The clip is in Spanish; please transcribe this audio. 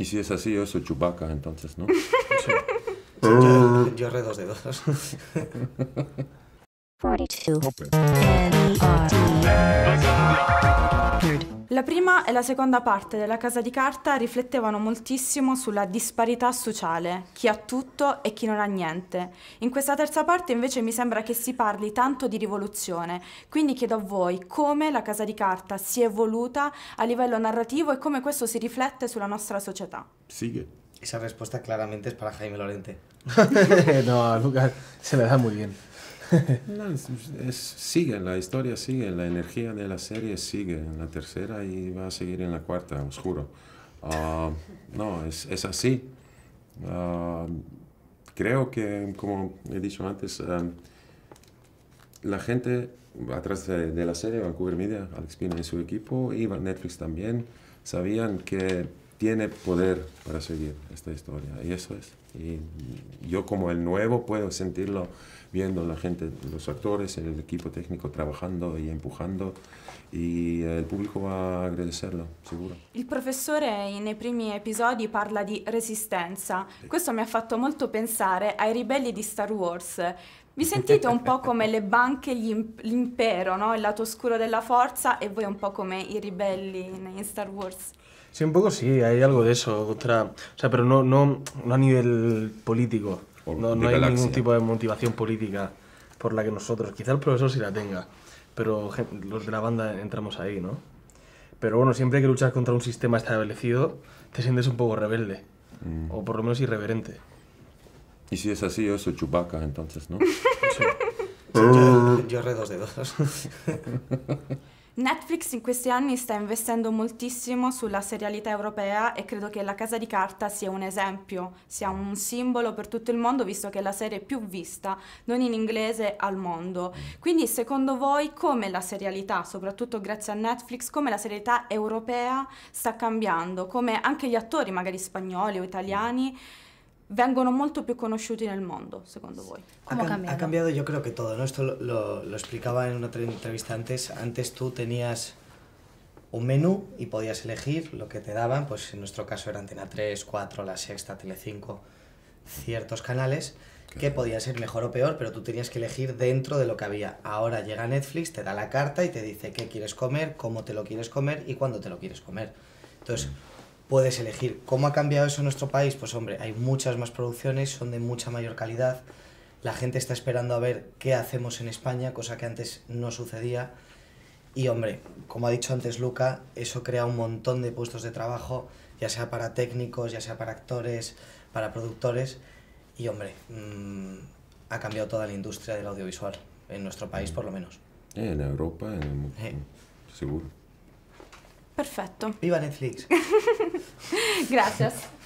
Y si es así, yo soy Chubaca, entonces, ¿no? yo, eh. yo re dos dedos. 42. Okay. La prima e la seconda parte della Casa di Carta riflettevano moltissimo sulla disparità sociale, chi ha tutto e chi non ha niente. In questa terza parte invece mi sembra che si parli tanto di rivoluzione, quindi chiedo a voi come la Casa di Carta si è evoluta a livello narrativo e come questo si riflette sulla nostra società. Sigue. Esa respuesta claramente es para Jaime Lorente. no, Lucas, se le da muy bien. no, es, sigue, la historia sigue, la energía de la serie sigue en la tercera y va a seguir en la cuarta, os juro. Ah, no, es, es así. Ah, creo que, como he dicho antes, ah, la gente atrás de, de, la serie, Vancouver Media, Alex Pina y su equipo, y Netflix también, sabían que tiene poder para seguir esta historia. Y eso es. Y yo como el nuevo puedo sentirlo viendo la gente, los actores, el equipo técnico trabajando y empujando e il pubblico va a agradecerlo, sicuro. Il professore nei primi episodi parla di resistenza. Questo mi ha fatto molto pensare ai ribelli di Star Wars. Vi sentite un po' come le banche, l'impero, no? il lato oscuro della forza e voi un po' come i ribelli in Star Wars. Sì, un po' sì, hai algo di eso. Otra, o cioè, sea, pero no, no, no a livello político. no, no hay ningún tipo de motivación política por la que nosotros, quizá el profesor sí la tenga, pero los de la banda entramos ahí, ¿no? Pero bueno, siempre que luchas contra un sistema establecido, te sientes un poco rebelde, mm. o por lo menos irreverente. Y si es así, yo soy chupaca, entonces, ¿no? Eh. yo, yo re dos dedos. Netflix in questi anni sta investendo moltissimo sulla serialità europea e credo che La Casa di Carta sia un esempio, sia un simbolo per tutto il mondo visto che è la serie più vista, non in inglese, al mondo. Quindi secondo voi come la serialità, soprattutto grazie a Netflix, come la serialità europea sta cambiando? Come anche gli attori magari spagnoli o italiani vengono molto più conosciuti el mundo. secondo voi? Ha, ha cambiado yo creo que todo, ¿no? Esto lo, explicaba en una entrevista antes. Antes tú tenías un menú y podías elegir lo que te daban, pues en nuestro caso era Antena 3, 4, La Sexta, 5 ciertos canales que podían ser mejor o peor, pero tú tenías que elegir dentro de lo que había. Ahora llega Netflix, te da la carta y te dice qué quieres comer, cómo te lo quieres comer y cuándo te lo quieres comer. Entonces, puedes elegir. ¿Cómo ha cambiado eso en nuestro país? Pues hombre, hay muchas más producciones, son de mucha mayor calidad, la gente está esperando a ver qué hacemos en España, cosa que antes no sucedía. Y hombre, como ha dicho antes Luca, eso crea un montón de puestos de trabajo, ya sea para técnicos, ya sea para actores, para productores. Y hombre, mm, ha cambiado toda la industria del audiovisual, en nuestro país por lo menos. En Europa, en... mundo, seguro. Perfetto. Viva Netflix. Gracias.